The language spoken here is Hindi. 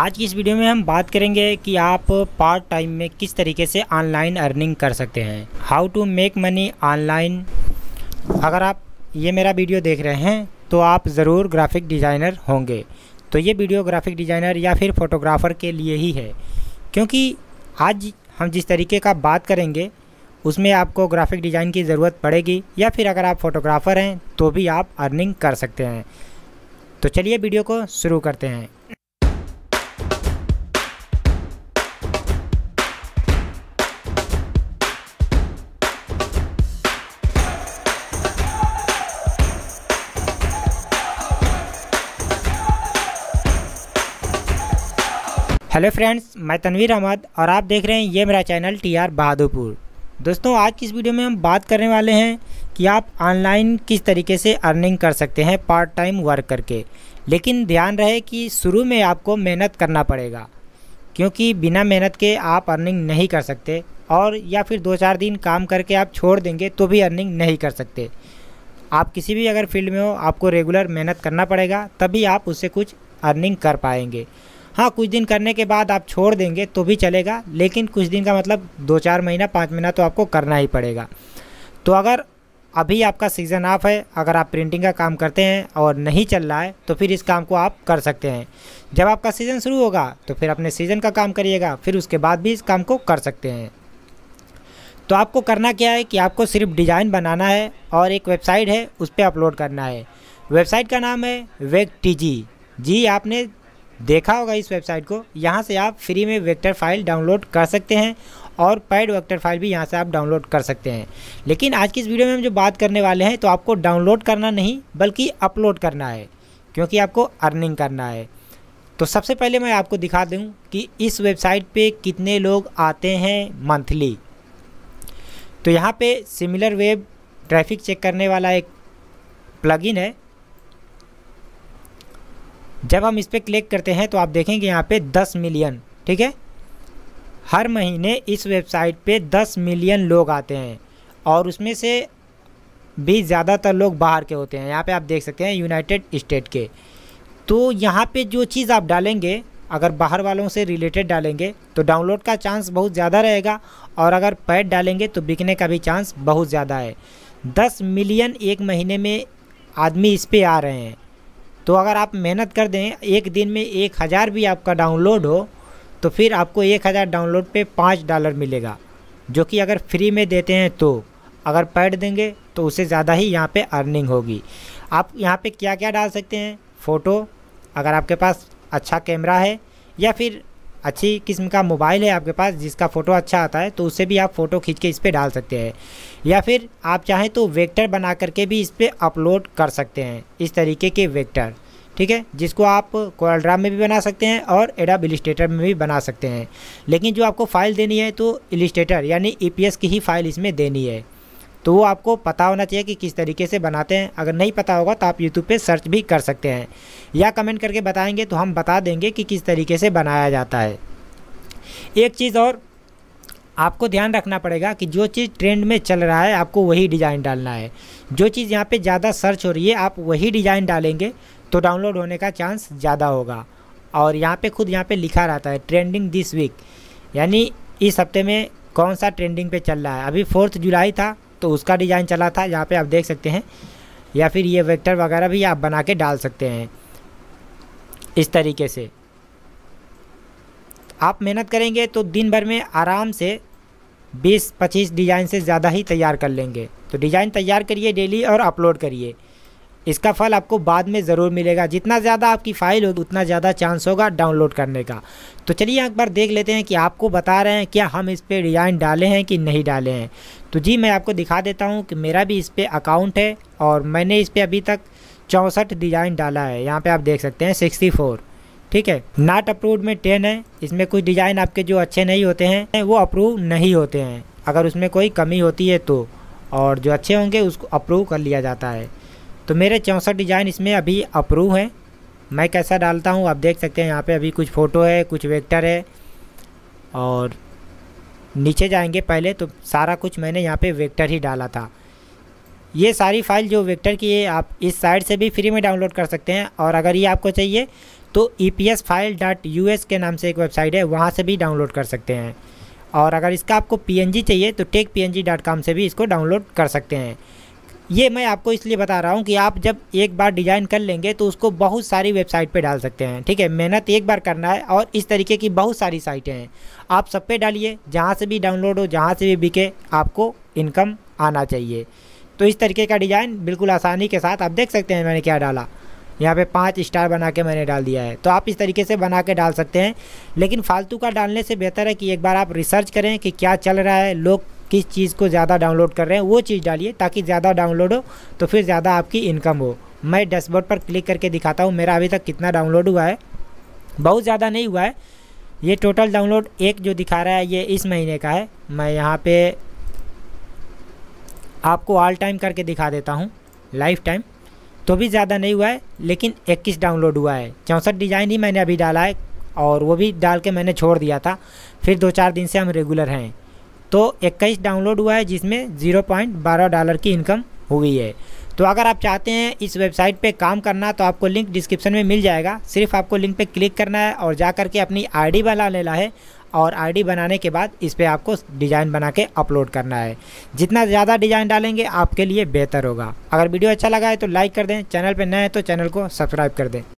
आज की इस वीडियो में हम बात करेंगे कि आप पार्ट टाइम में किस तरीके से ऑनलाइन अर्निंग कर सकते हैं how to make money online अगर आप ये मेरा वीडियो देख रहे हैं तो आप ज़रूर ग्राफिक डिज़ाइनर होंगे तो ये वीडियो ग्राफिक डिज़ाइनर या फिर फोटोग्राफ़र के लिए ही है क्योंकि आज हम जिस तरीके का बात करेंगे उसमें आपको ग्राफिक डिज़ाइन की ज़रूरत पड़ेगी या फिर अगर आप फोटोग्राफ़र हैं तो भी आप अर्निंग कर सकते हैं तो चलिए वीडियो को शुरू करते हैं हेलो फ्रेंड्स मैं तनवीर अहमद और आप देख रहे हैं ये मेरा चैनल टी आर बहादुरपुर दोस्तों आज की इस वीडियो में हम बात करने वाले हैं कि आप ऑनलाइन किस तरीके से अर्निंग कर सकते हैं पार्ट टाइम वर्क करके लेकिन ध्यान रहे कि शुरू में आपको मेहनत करना पड़ेगा क्योंकि बिना मेहनत के आप अर्निंग नहीं कर सकते और या फिर दो चार दिन काम करके आप छोड़ देंगे तो भी अर्निंग नहीं कर सकते आप किसी भी अगर फील्ड में हो आपको रेगुलर मेहनत करना पड़ेगा तभी आप उससे कुछ अर्निंग कर पाएंगे हाँ कुछ दिन करने के बाद आप छोड़ देंगे तो भी चलेगा लेकिन कुछ दिन का मतलब दो चार महीना पाँच महीना तो आपको करना ही पड़ेगा तो अगर अभी आपका सीज़न ऑफ है अगर आप प्रिंटिंग का काम करते हैं और नहीं चल रहा है तो फिर इस काम को आप कर सकते हैं जब आपका सीज़न शुरू होगा तो फिर अपने सीज़न का काम करिएगा फिर उसके बाद भी इस काम को कर सकते हैं तो आपको करना क्या है कि आपको सिर्फ डिज़ाइन बनाना है और एक वेबसाइट है उस पर अपलोड करना है वेबसाइट का नाम है वेग टी जी जी आपने देखा होगा इस वेबसाइट को यहाँ से आप फ्री में वेक्टर फाइल डाउनलोड कर सकते हैं और पैड वेक्टर फाइल भी यहाँ से आप डाउनलोड कर सकते हैं लेकिन आज की इस वीडियो में हम जो बात करने वाले हैं तो आपको डाउनलोड करना नहीं बल्कि अपलोड करना है क्योंकि आपको अर्निंग करना है तो सबसे पहले मैं आपको दिखा दूँ कि इस वेबसाइट पर कितने लोग आते हैं मंथली तो यहाँ पर सिमिलर वेब ट्रैफिक चेक करने वाला एक प्लगइन है जब हम इस पर क्लिक करते हैं तो आप देखेंगे यहाँ पे 10 मिलियन ठीक है हर महीने इस वेबसाइट पे 10 मिलियन लोग आते हैं और उसमें से भी ज़्यादातर लोग बाहर के होते हैं यहाँ पे आप देख सकते हैं यूनाइटेड स्टेट के तो यहाँ पे जो चीज़ आप डालेंगे अगर बाहर वालों से रिलेटेड डालेंगे तो डाउनलोड का चांस बहुत ज़्यादा रहेगा और अगर पैड डालेंगे तो बिकने का भी चांस बहुत ज़्यादा है दस मिलियन एक महीने में आदमी इस पर आ रहे हैं तो अगर आप मेहनत कर दें एक दिन में एक हज़ार भी आपका डाउनलोड हो तो फिर आपको एक हज़ार डाउनलोड पे पाँच डॉलर मिलेगा जो कि अगर फ्री में देते हैं तो अगर पैड देंगे तो उससे ज़्यादा ही यहाँ पे अर्निंग होगी आप यहाँ पे क्या क्या डाल सकते हैं फ़ोटो अगर आपके पास अच्छा कैमरा है या फिर अच्छी किस्म का मोबाइल है आपके पास जिसका फ़ोटो अच्छा आता है तो उससे भी आप फ़ोटो खींच के इस पर डाल सकते हैं या फिर आप चाहें तो वेक्टर बना करके भी इस पर अपलोड कर सकते हैं इस तरीके के वेक्टर ठीक है जिसको आप कोल्ड्रा में भी बना सकते हैं और एडाब इलिस्टेटर में भी बना सकते हैं लेकिन जो आपको फ़ाइल देनी है तो इलिस्टेटर यानी ई e की ही फ़ाइल इसमें देनी है तो वो आपको पता होना चाहिए कि किस तरीके से बनाते हैं अगर नहीं पता होगा तो आप यूट्यूब पे सर्च भी कर सकते हैं या कमेंट करके बताएंगे तो हम बता देंगे कि किस तरीके से बनाया जाता है एक चीज़ और आपको ध्यान रखना पड़ेगा कि जो चीज़ ट्रेंड में चल रहा है आपको वही डिज़ाइन डालना है जो चीज़ यहाँ पर ज़्यादा सर्च हो रही है आप वही डिज़ाइन डालेंगे तो डाउनलोड होने का चांस ज़्यादा होगा और यहाँ पर खुद यहाँ पर लिखा रहता है ट्रेंडिंग दिस वीक यानी इस हफ्ते में कौन सा ट्रेंडिंग पे चल रहा है अभी फोर्थ जुलाई था तो उसका डिज़ाइन चला था यहाँ पे आप देख सकते हैं या फिर ये वेक्टर वगैरह भी आप बना के डाल सकते हैं इस तरीके से आप मेहनत करेंगे तो दिन भर में आराम से 20-25 डिज़ाइन से ज़्यादा ही तैयार कर लेंगे तो डिज़ाइन तैयार करिए डेली और अपलोड करिए इसका फल आपको बाद में ज़रूर मिलेगा जितना ज़्यादा आपकी फ़ाइल होगी उतना ज़्यादा चांस होगा डाउनलोड करने का तो चलिए एक बार देख लेते हैं कि आपको बता रहे हैं क्या हम इस पर डिज़ाइन डाले हैं कि नहीं डाले हैं तो जी मैं आपको दिखा देता हूँ कि मेरा भी इस पर अकाउंट है और मैंने इस पर अभी तक चौंसठ डिज़ाइन डाला है यहाँ पर आप देख सकते हैं सिक्सटी फोर ठीक है नाट अप्रूव में टेन है इसमें कुछ डिज़ाइन आपके जो अच्छे नहीं होते हैं वो अप्रूव नहीं होते हैं अगर उसमें कोई कमी होती है तो और जो अच्छे होंगे उसको अप्रूव कर लिया जाता है तो मेरे चौंसठ डिज़ाइन इसमें अभी अप्रूव हैं मैं कैसा डालता हूँ आप देख सकते हैं यहाँ पे अभी कुछ फ़ोटो है कुछ वेक्टर है और नीचे जाएंगे पहले तो सारा कुछ मैंने यहाँ पे वेक्टर ही डाला था ये सारी फाइल जो वेक्टर की है आप इस साइट से भी फ्री में डाउनलोड कर सकते हैं और अगर ये आपको चाहिए तो E P S file dot U S के नाम से एक वेबसाइट है वहाँ से भी डाउनलोड कर सकते हैं और अगर इसका आपको पी एन जी चाहिए तो take P N G dot से भी इसको डाउनलोड कर सकते हैं ये मैं आपको इसलिए बता रहा हूँ कि आप जब एक बार डिज़ाइन कर लेंगे तो उसको बहुत सारी वेबसाइट पे डाल सकते हैं ठीक है मेहनत एक बार करना है और इस तरीके की बहुत सारी साइटें हैं आप सब पे डालिए जहाँ से भी डाउनलोड हो जहाँ से भी बिके आपको इनकम आना चाहिए तो इस तरीके का डिज़ाइन बिल्कुल आसानी के साथ आप देख सकते हैं मैंने क्या डाला यहाँ पे पाँच स्टार बना के मैंने डाल दिया है तो आप इस तरीके से बना के डाल सकते हैं लेकिन फालतू का डालने से बेहतर है कि एक बार आप रिसर्च करें कि क्या चल रहा है लोग किस चीज़ को ज़्यादा डाउनलोड कर रहे हैं वो चीज़ डालिए ताकि ज़्यादा डाउनलोड हो तो फिर ज़्यादा आपकी इनकम हो मैं डैशबोर्ड पर क्लिक करके दिखाता हूँ मेरा अभी तक कितना डाउनलोड हुआ है बहुत ज़्यादा नहीं हुआ है ये टोटल डाउनलोड एक जो दिखा रहा है ये इस महीने का है मैं यहाँ पे आपको ऑल टाइम करके दिखा देता हूँ लाइफ टाइम तो भी ज़्यादा नहीं हुआ है लेकिन 21 डाउनलोड हुआ है चौंसठ डिज़ाइन ही मैंने अभी डाला है और वो भी डाल के मैंने छोड़ दिया था फिर दो चार दिन से हम रेगुलर हैं तो 21 डाउनलोड हुआ है जिसमें 0.12 डॉलर की इनकम हुई है तो अगर आप चाहते हैं इस वेबसाइट पे काम करना तो आपको लिंक डिस्क्रिप्शन में मिल जाएगा सिर्फ आपको लिंक पे क्लिक करना है और जा करके अपनी आईडी बना लेना है और आईडी बनाने के बाद इस पर आपको डिज़ाइन बना के अपलोड करना है जितना ज़्यादा डिज़ाइन डालेंगे आपके लिए बेहतर होगा अगर वीडियो अच्छा लगा है तो लाइक कर दें चैनल पर नए हैं तो चैनल को सब्सक्राइब कर दें